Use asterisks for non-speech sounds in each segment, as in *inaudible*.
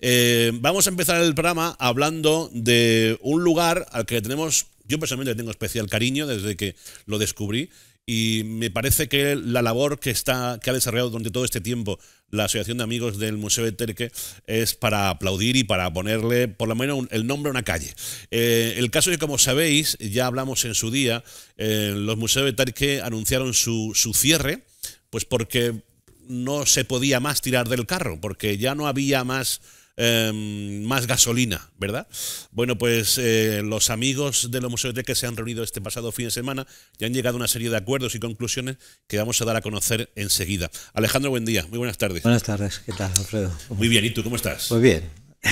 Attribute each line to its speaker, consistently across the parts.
Speaker 1: Eh, vamos a empezar el programa hablando de un lugar al que tenemos, yo personalmente tengo especial cariño desde que lo descubrí y me parece que la labor que, está, que ha desarrollado durante todo este tiempo la Asociación de Amigos del Museo de Terque es para aplaudir y para ponerle por lo menos el nombre a una calle. Eh, el caso es que, como sabéis, ya hablamos en su día, eh, los museos de Terque anunciaron su, su cierre, pues porque no se podía más tirar del carro, porque ya no había más Em, más gasolina, ¿verdad? Bueno, pues eh, los amigos de los museos de que se han reunido este pasado fin de semana ya han llegado a una serie de acuerdos y conclusiones que vamos a dar a conocer enseguida. Alejandro, buen día, muy buenas tardes. Buenas
Speaker 2: tardes, ¿qué tal, Alfredo?
Speaker 1: Muy bien, ¿y tú cómo estás? Muy bien,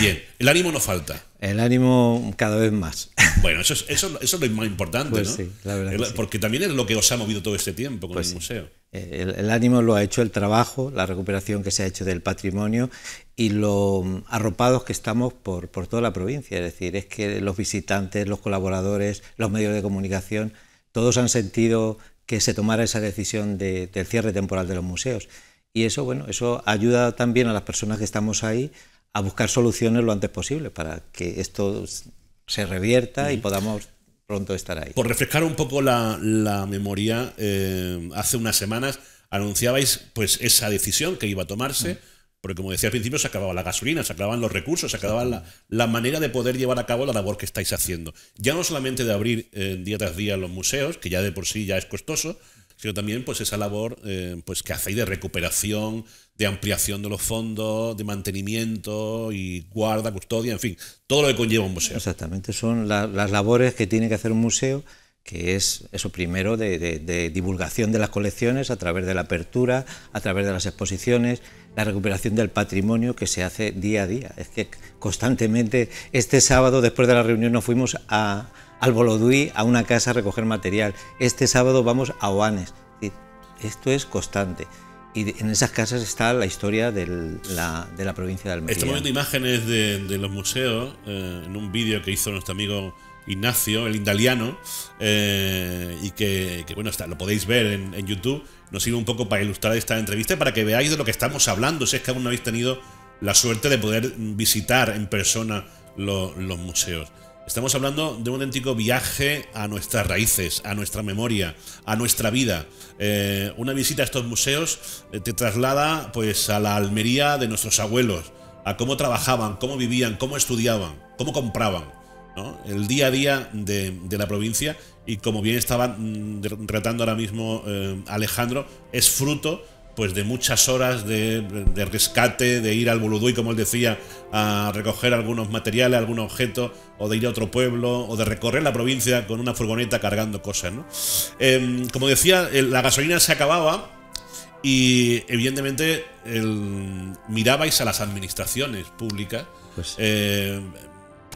Speaker 1: Bien, el ánimo no falta.
Speaker 2: El ánimo cada vez más.
Speaker 1: Bueno, eso es, eso, lo más importante, pues ¿no? porque también es lo que os ha movido todo este tiempo con el pues museo. El,
Speaker 2: ánimo lo ha hecho el trabajo, la recuperación que se ha hecho del patrimonio y lo arropados que estamos por, por toda la provincia. Es decir, es que los visitantes, los colaboradores, los medios de comunicación, todos han sentido que se tomara esa decisión del cierre temporal de los museos. Y eso, bueno, eso ayuda también a las personas que estamos ahí a buscar soluciones lo antes posible para que esto se revierta y podamos pronto estar ahí.
Speaker 1: Por refrescar un poco la, memoria, eh, hace unas semanas anunciabais pues esa decisión que iba a tomarse. Porque como decía al principio, se acababa la gasolina, se acababan los recursos, se acababa la, manera de poder llevar a cabo la labor que estáis haciendo. Ya no solamente de abrir eh, día tras día los museos, que ya de por sí ya es costoso, sino también pues esa labor eh, pues que hacéis de recuperación, de ampliación de los fondos, de mantenimiento y guarda, custodia, en fin, todo lo que conlleva un museo. Exactamente, son las labores que tiene que hacer
Speaker 2: un museo que es eso primero de, divulgación de las colecciones a través de la apertura, a través de las exposiciones, la recuperación del patrimonio que se hace día a día. Es que constantemente, este sábado después de la reunión nos fuimos a, al Bolodui, a una casa a recoger material. Este sábado vamos a Oanes. Esto es constante. Y en esas casas está la historia de la provincia de Almería. Estamos viendo
Speaker 1: imágenes de, los museos eh, en un vídeo que hizo nuestro amigo Ignacio, el indaliano, eh, y que, bueno, está, lo podéis ver en, YouTube. Nos sirve un poco para ilustrar esta entrevista para que veáis de lo que estamos hablando, si es que aún no habéis tenido la suerte de poder visitar en persona los museos. Estamos hablando de un auténtico viaje a nuestras raíces, a nuestra memoria, a nuestra vida. Eh, una visita a estos museos eh, te traslada pues a la Almería de nuestros abuelos, a cómo trabajaban, cómo vivían, cómo estudiaban, cómo compraban. El día a día de, la provincia y como bien estaba mm, retando ahora mismo eh, Alejandro, es fruto pues de muchas horas de, rescate, de ir al y como él decía, a recoger algunos materiales, algún objeto o de ir a otro pueblo, o de recorrer la provincia con una furgoneta cargando cosas. ¿no? Em, como decía, la gasolina se acababa y evidentemente mirabais a las administraciones públicas. Pues eh,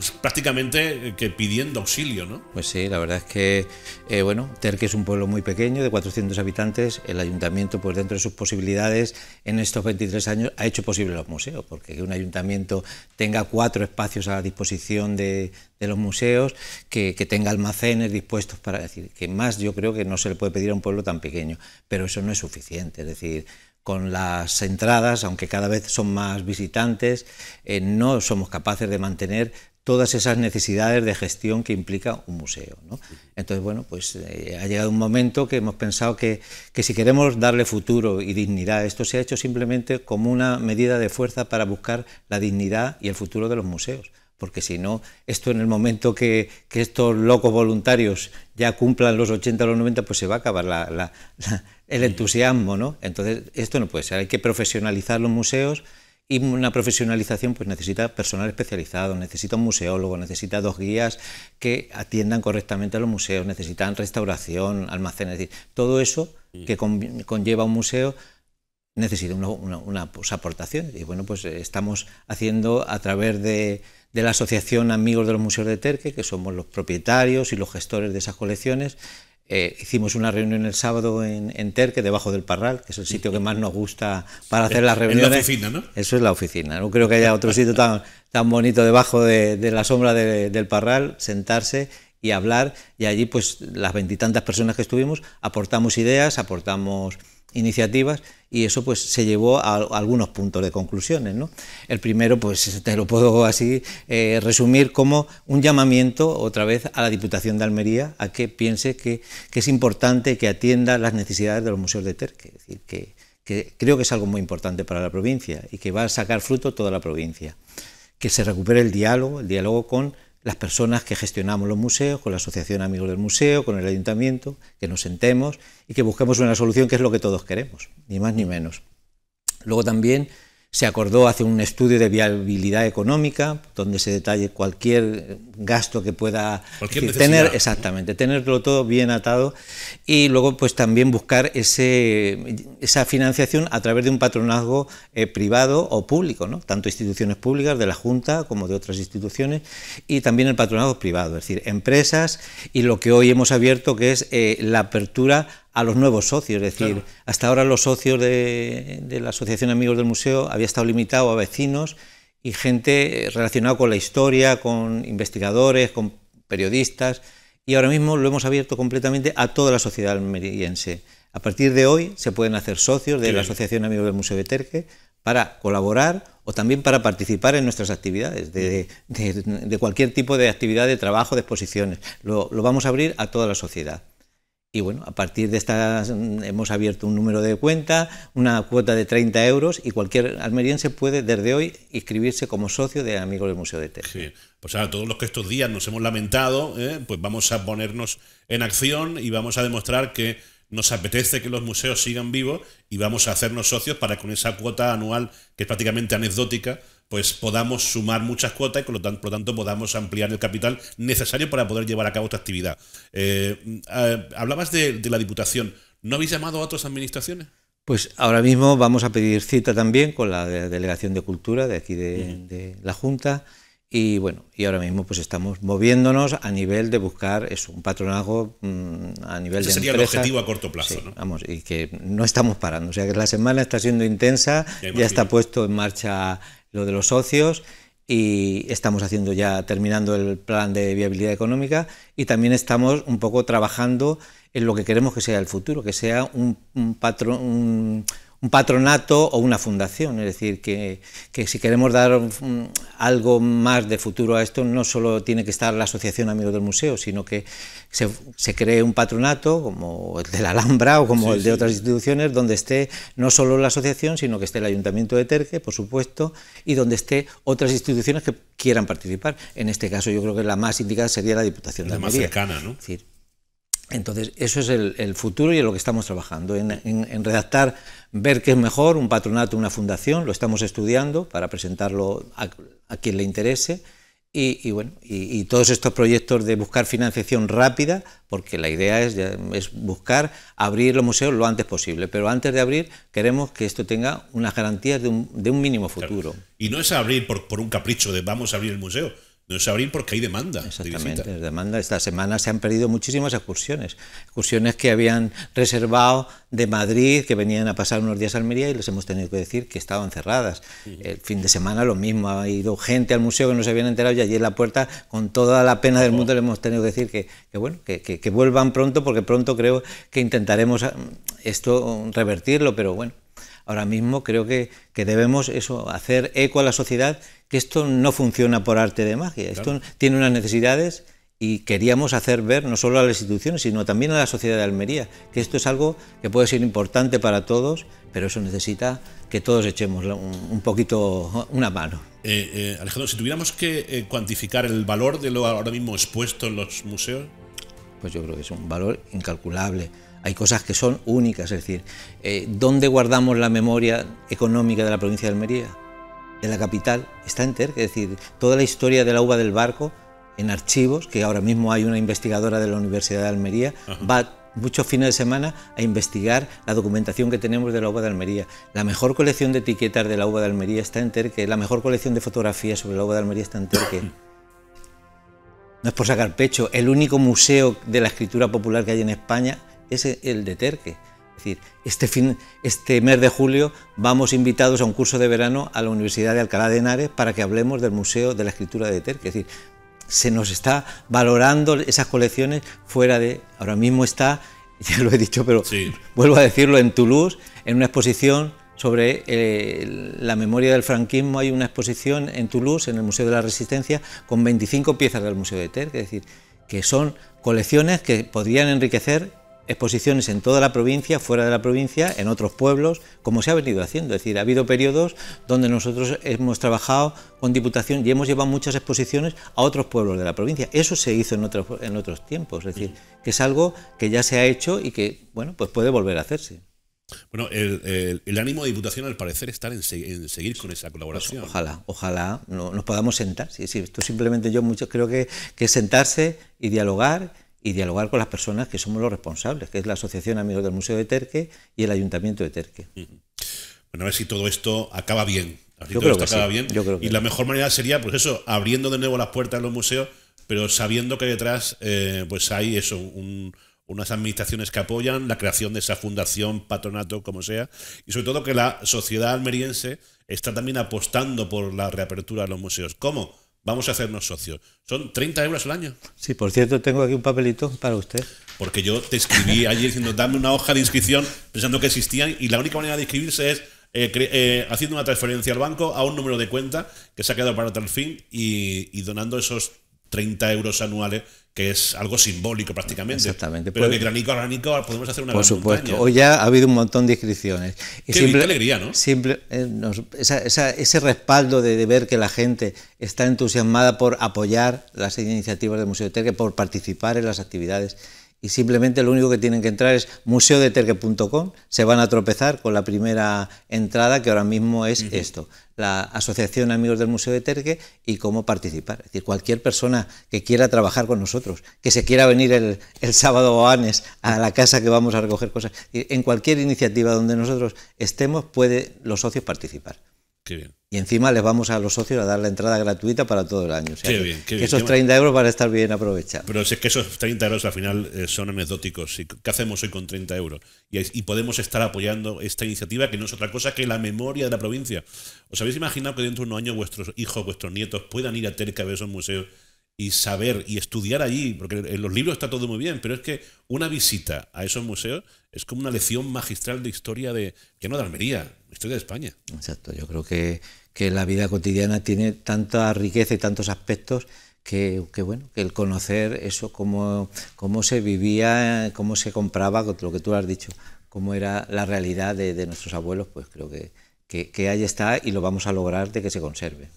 Speaker 1: pues, prácticamente eh, que pidiendo auxilio, ¿no? Pues sí,
Speaker 2: la verdad es que, eh, bueno, Terque es un pueblo muy pequeño, de 400 habitantes, el ayuntamiento, pues dentro de sus posibilidades, en estos 23 años ha hecho posible los museos, porque que un ayuntamiento tenga cuatro espacios a disposición de, los museos, que, tenga almacenes dispuestos para decir, que más yo creo que no se le puede pedir a un pueblo tan pequeño, pero eso no es suficiente, es decir, con las entradas, aunque cada vez son más visitantes, eh, no somos capaces de mantener todas esas necesidades de gestión que implica un museo. ¿no? Entonces, bueno, pues eh, ha llegado un momento que hemos pensado que, si queremos darle futuro y dignidad, esto se ha hecho simplemente como una medida de fuerza para buscar la dignidad y el futuro de los museos. Porque si no, esto en el momento que, que estos locos voluntarios ya cumplan los 80 o los 90, pues se va a acabar el entusiasmo, ¿no? Entonces, esto no puede ser. Hay que profesionalizar los museos, y una profesionalización pues necesita personal especializado, necesita un museólogo, necesita dos guías que atiendan correctamente a los museos, necesitan restauración, almacenes, es decir, todo eso que conlleva un museo necesita una, pues, aportación. Y bueno, pues estamos haciendo a través de, de la Asociación Amigos de los Museos de Terque, que somos los propietarios y los gestores de esas colecciones, eh, hicimos una reunión el sábado en, Terque, debajo del Parral, que es el sitio que más nos gusta para hacer las reuniones. es la oficina, ¿no? Eso es la oficina. No creo que haya otro sitio tan, tan bonito debajo de, la sombra del Parral, sentarse y hablar. Y allí, pues, las veintitantas personas que estuvimos, aportamos ideas, aportamos iniciativas y eso pues se llevó a algunos puntos de conclusiones. ¿no? El primero, pues *laughs* te lo puedo así eh, resumir como un llamamiento otra vez a la Diputación de Almería a que piense que, es importante que atienda las necesidades de los museos de Terque, que, que creo que es algo muy importante para la provincia y que va a sacar fruto toda la provincia. Que se recupere el diálogo, el diálogo con las personas que gestionamos los museos, con la Asociación Amigos del Museo, con el Ayuntamiento, que nos sentemos y que busquemos una solución que es lo que todos queremos, ni más ni menos. Luego también se acordó hacer un estudio de viabilidad económica donde se detalle cualquier gasto que pueda tener, exactamente, tenerlo todo bien atado y luego pues también buscar ese, esa financiación a través de un patronazgo eh, privado o público, ¿no? tanto instituciones públicas de la Junta como de otras instituciones y también el patronazgo privado, es decir, empresas y lo que hoy hemos abierto que es eh, la apertura a los nuevos socios. Es decir, hasta ahora los socios de, la Asociación Amigos del Museo había estado limitado a vecinos y gente relacionada con la historia, con investigadores, con periodistas. Y ahora mismo lo hemos abierto completamente a toda la sociedad almeriense. A partir de hoy se pueden hacer socios de la Asociación Amigos del Museo de Terque para colaborar o también para participar en nuestras actividades, de, cualquier tipo de actividad de trabajo, de exposiciones. lo vamos a abrir a toda la sociedad. Y bueno, a partir de estas hemos abierto un número de cuenta, una cuota de 30 euros y cualquier almeriense puede desde hoy inscribirse como socio
Speaker 1: de Amigos del Museo de Tej. Sí. Pues ahora todos los que estos días nos hemos lamentado, ¿eh? pues vamos a ponernos en acción y vamos a demostrar que nos apetece que los museos sigan vivos y vamos a hacernos socios para con esa cuota anual que es prácticamente anecdótica, pues podamos sumar muchas cuotas y por lo tanto, podamos ampliar el capital necesario para poder llevar a cabo esta actividad. Eh, eh, hablabas de, la Diputación. ¿No habéis llamado a otras administraciones?
Speaker 2: Pues ahora mismo vamos a pedir cita también con la Delegación de Cultura de aquí de, la Junta y bueno, y ahora mismo pues estamos moviéndonos a nivel de buscar un patronazgo mm, a nivel Ese de sería el objetivo a
Speaker 1: corto plazo, ¿no?
Speaker 2: Vamos, y que no estamos parando, o sea que la semana está siendo intensa, ya está puesto en marcha lo de los socios y estamos haciendo ya, terminando el plan de viabilidad económica y también estamos un poco trabajando en lo que queremos que sea el futuro, que sea un, un patrón, un patronato o una fundación. Es decir, que, si queremos dar algo más de futuro a esto, no solo tiene que estar la Asociación Amigos del Museo, sino que se, cree un patronato como el de la Alhambra o como el de otras instituciones, donde esté no solo la asociación, sino que esté el Ayuntamiento de Terque, por supuesto, y donde esté otras instituciones que quieran participar. En este caso, yo creo que la más indicada sería la Diputación de La más cercana, ¿no? Entonces, eso es el, futuro y en lo que estamos trabajando, en, redactar, ver qué es mejor, un patronato, una fundación, lo estamos estudiando para presentarlo a, quien le interese. Y, bueno, y, todos estos proyectos de buscar financiación rápida, porque la idea es, buscar abrir los museos lo antes posible, pero antes de abrir queremos que esto tenga unas garantías de un, mínimo futuro. Y no es abrir por un capricho de vamos a abrir el museo, no se abren porque hay demanda. Exactamente, demanda. Esta semana se han perdido muchísimas excursiones. Excursiones que habían reservado de Madrid, que venían a pasar unos días a Almería y les hemos tenido que decir que estaban cerradas. El fin de semana lo mismo, ha ido gente al museo que no se habían enterado y allí en la puerta, con toda la pena del oh. mundo, le hemos tenido que decir que, bueno, que, que vuelvan pronto, porque pronto creo que intentaremos ah, esto revertirlo, pero bueno, ahora mismo creo que, que, debemos eso, hacer eco a la sociedad que esto no funciona por arte de magia, esto tiene unas necesidades y queríamos hacer ver no solo a las instituciones, sino también a la sociedad de Almería, que esto es algo que puede ser importante para todos,
Speaker 1: pero eso necesita que todos echemos un poquito una mano. Eh, eh, Alejandro, si tuviéramos que eh, cuantificar el valor de lo ahora mismo expuesto en los museos.
Speaker 2: Pues yo creo que es un valor incalculable. Hay cosas que son únicas, es decir, ¿dónde guardamos la memoria económica de la provincia de Almería? ...de la capital está Terque, es decir, toda la historia de la uva del barco en archivos, que ahora mismo hay una investigadora de la Universidad de Almería, va muchos fines de semana a investigar la documentación que tenemos de la uva de Almería. La mejor colección de etiquetas de la uva de Almería está en Terque, la mejor colección de fotografías sobre la uva de Almería está en Terque. No es por sacar pecho, el único museo de la escritura popular que hay en España es el de Terque. Es decir, este, fin, este mes de julio vamos invitados a un curso de verano a la Universidad de Alcalá de Henares para que hablemos del Museo de la Escritura de Eter... Es decir, se nos está valorando esas colecciones fuera de... Ahora mismo está, *laughs* ya lo he dicho, pero vuelvo a decirlo, en Toulouse, en una exposición sobre eh, la memoria del franquismo, hay una exposición en Toulouse, en el Museo de la Resistencia, con 25 piezas del Museo de Eter, Es decir, que son colecciones que podrían enriquecer exposiciones en toda la provincia, fuera de la provincia, en otros pueblos, como se ha venido haciendo. Es decir, ha habido periodos donde nosotros hemos trabajado con Diputación y hemos llevado muchas exposiciones a otros pueblos de la provincia. Eso se hizo en otros, en otros tiempos, es decir, que es algo que ya se ha hecho y que, bueno, pues puede volver a hacerse. Bueno,
Speaker 1: el, ánimo de Diputación al parecer está en, seguir con esa colaboración. Pues ojalá,
Speaker 2: ojalá no, nos podamos sentar. Sí, sí, esto simplemente yo mucho creo que, es sentarse y dialogar y dialogar con las personas que somos los responsables, que es la Asociación Amigos del Museo de Terque y el Ayuntamiento de Terque.
Speaker 1: Bueno, a ver si todo esto acaba bien. Yo creo esto que acaba bien. y la mejor manera sería, pues eso, abriendo de nuevo las puertas de los museos, pero sabiendo que detrás eh, pues hay eso, unas administraciones que apoyan la creación de esa fundación, patronato, como sea, y sobre todo que la sociedad almeriense está también apostando por la reapertura de los museos. ¿Cómo? vamos a hacernos socios. Son 30 euros al año.
Speaker 2: Sí, por cierto, tengo aquí un papelito para
Speaker 1: usted. Porque yo te escribí allí diciendo, dame una hoja de inscripción pensando que existían y la única manera de inscribirse es eh, eh, haciendo una transferencia al banco a un número de cuenta que se ha quedado para tal fin y, y donando esos 30 euros anuales que es algo simbólico prácticamente. Exactamente. Pero de pues- granico a granico podemos hacer una Por supuesto. Hoy
Speaker 2: ya ha habido un montón de inscripciones. Y qué, simple, alegría, ¿no? Simple, eh, ese respaldo de, ver que la gente está entusiasmada por apoyar las iniciativas del Museo de Terque, por participar en las actividades y simplemente lo único que tienen que entrar es museodeterque.com, se van a tropezar con la primera entrada que ahora mismo es esto, la Asociación Amigos del Museo de Terque y cómo participar. Es decir, cualquier persona que quiera trabajar con nosotros, que se quiera venir el, el sábado o Anes a la casa que vamos a recoger cosas, en cualquier iniciativa donde nosotros estemos, pueden los socios participar bien. Y encima les vamos a los socios a dar la entrada gratuita para todo el año. Esos 30 euros van a estar bien aprovechados.
Speaker 1: Pero es que esos 30 euros al final eh, son anecdóticos. ¿Qué hacemos hoy con 30 euros? Y, podemos estar apoyando esta iniciativa que no es otra cosa que la memoria de la provincia. ¿Os habéis imaginado que dentro de unos años vuestros hijos, vuestros nietos puedan ir a Terca a ver esos museos y saber y estudiar allí, porque en los libros está todo muy bien, pero es que una visita a esos museos es como una lección magistral de historia de, que no de Almería, historia de España.
Speaker 2: Exacto, yo creo que, que la vida cotidiana tiene tanta riqueza y tantos aspectos que, bueno, que el conocer eso, cómo, cómo se vivía, cómo se compraba, lo que tú has dicho, cómo era la realidad de, de nuestros abuelos, pues creo que que, ahí está y lo vamos a lograr de que se conserve.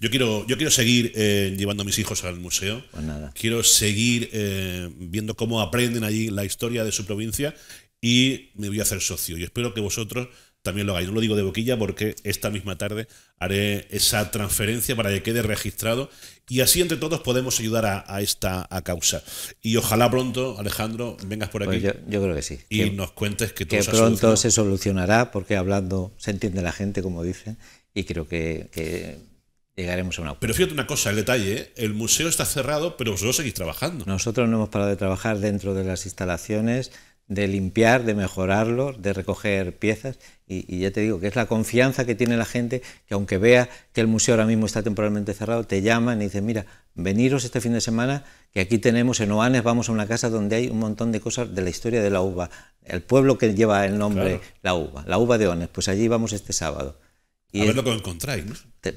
Speaker 1: Yo quiero, yo quiero seguir eh, llevando a mis hijos al museo. Pues quiero seguir eh, viendo cómo aprenden allí la historia de su provincia y me voy a hacer socio. Y espero que vosotros también lo hagáis. No lo digo de boquilla porque esta misma tarde haré esa transferencia para que quede registrado y así entre todos podemos ayudar a, esta causa. Y ojalá pronto, Alejandro, vengas por aquí. Pues yo, creo que sí. Y nos cuentes que todo pronto se
Speaker 2: solucionará, porque hablando se entiende la gente, como dicen, y creo que, llegaremos a una.
Speaker 1: Pero fíjate una cosa, el detalle, ¿eh?
Speaker 2: el museo está cerrado, pero vosotros seguís trabajando. Nosotros no hemos parado de trabajar dentro de las instalaciones, de limpiar, de mejorarlo, de recoger piezas. Y, ya te digo que es la confianza que tiene la gente, que aunque vea que el museo ahora mismo está temporalmente cerrado, te llaman y dicen, mira, veniros este fin de semana, que aquí tenemos en Oanes, vamos a una casa donde hay un montón de cosas de la historia de la uva, el pueblo que lleva el nombre la uva, la uva de Oanes, pues allí vamos este sábado. Y a ver lo que encontráis,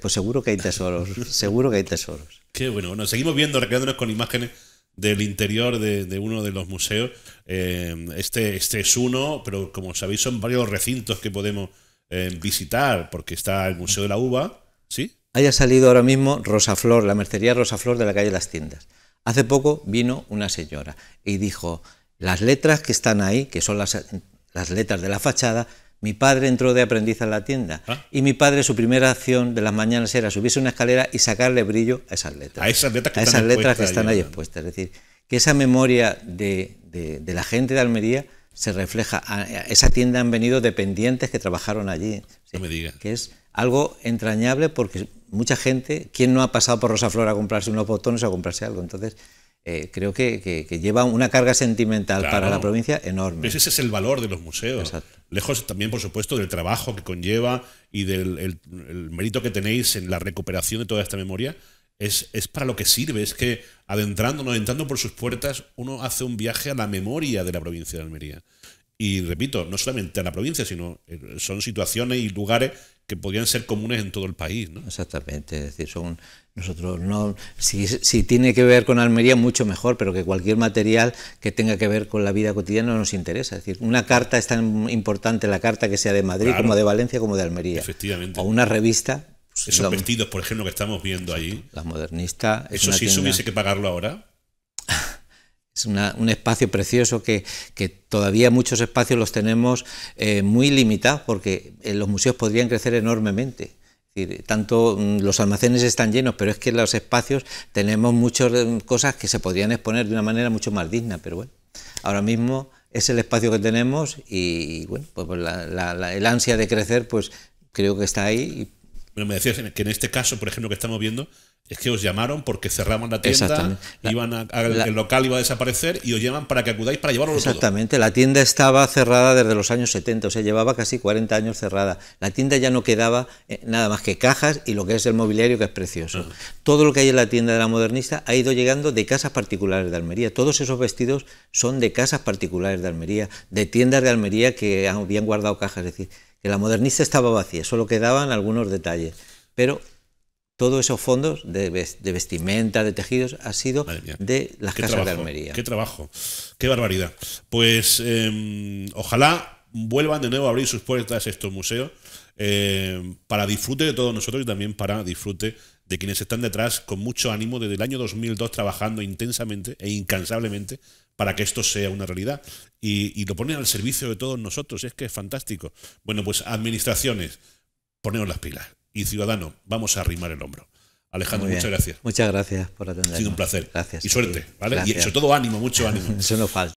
Speaker 2: pues seguro que hay tesoros, seguro que hay tesoros.
Speaker 1: *laughs* Qué bueno, bueno, seguimos viendo, recreándonos con imágenes del interior de, uno de los museos. Eh, este, este, es uno, pero como sabéis son varios recintos que podemos eh, visitar, porque está el Museo de la Uva, ¿sí?
Speaker 2: Haya salido ahora mismo Rosa Flor... la mercería Flor de la calle Las Tiendas. Hace poco vino una señora y dijo, las letras que están ahí, que son las, las letras de la fachada, mi padre entró de aprendiz en la tienda ah. y mi padre su primera acción de las mañanas era subirse una escalera y sacarle brillo a esas letras. A esas letras que, están, ahí expuestas. Es decir, que esa memoria de, de, la gente de Almería se refleja. A, esa tienda han venido dependientes que trabajaron allí. me Que es algo entrañable porque mucha gente, ¿quién no ha pasado por Rosa a comprarse unos botones o a comprarse algo? Entonces, eh, creo que, lleva una carga sentimental para la provincia enorme. Ese
Speaker 1: es el valor de los museos. Lejos también, por supuesto, del trabajo que conlleva y del mérito que tenéis en la recuperación de toda esta memoria, es, para lo que sirve. Es que adentrándonos, entrando por sus puertas, uno hace un viaje a la memoria de la provincia de Almería. Y repito, no solamente a la provincia, sino eh, son situaciones y lugares que podrían ser comunes en todo el país. ¿no? Exactamente, es decir, son
Speaker 2: nosotros no, si, si, tiene que ver con Almería, mucho mejor, pero que cualquier material que tenga que ver con la vida cotidiana nos interesa. Es decir, una carta es tan importante, la carta que sea de Madrid, como de
Speaker 1: Valencia, como de Almería. Efectivamente. O
Speaker 2: una revista.
Speaker 1: Esos vestidos, por ejemplo, que estamos viendo ahí. Las modernista. eso sí, si hubiese que pagarlo ahora.
Speaker 2: Es un espacio precioso que, todavía muchos espacios los tenemos eh, muy limitados porque eh, los museos podrían crecer enormemente tanto mm, los almacenes están llenos, pero es que en los espacios tenemos muchas mm, cosas que se podrían exponer de una manera mucho más digna, pero bueno, ahora mismo es el espacio que tenemos y, bueno, pues, pues el ansia
Speaker 1: de crecer, pues creo que está ahí bueno, me decías que en este caso, por ejemplo, que estamos viendo, es que os llamaron porque cerraban la tienda, iban el local iba a desaparecer y os llaman para que acudáis para llevarlo
Speaker 2: Exactamente, la tienda estaba cerrada desde los años 70, o sea, llevaba casi 40 años cerrada. La tienda ya no quedaba eh, nada más que cajas y lo que es el mobiliario que es precioso. Ah. Todo lo que hay en la tienda de la modernista ha ido llegando de casas particulares de Almería. Todos esos vestidos son de casas particulares de Almería, de tiendas de Almería que habían guardado cajas, es decir, que la modernista estaba vacía, solo quedaban algunos detalles. Pero todos esos fondos de, vestimenta, de tejidos, ha sido de las casas de armería. Qué
Speaker 1: trabajo, qué barbaridad. Pues em, ojalá vuelvan de nuevo a abrir sus puertas estos museos eh, para disfrute de todos nosotros y también para disfrute de quienes están detrás con mucho ánimo desde el año 2002 trabajando intensamente e incansablemente para que esto sea una realidad. Y, lo ponen al servicio de todos nosotros, es que es fantástico. Bueno, pues administraciones, ponemos las pilas. Y ciudadanos, vamos a arrimar el hombro. Alejandro, muchas gracias. Muchas gracias por atender. Ha sido un placer. Gracias. Y suerte, ¿vale? Y sobre todo ánimo, mucho ánimo. *laughs*
Speaker 2: Eso no falta.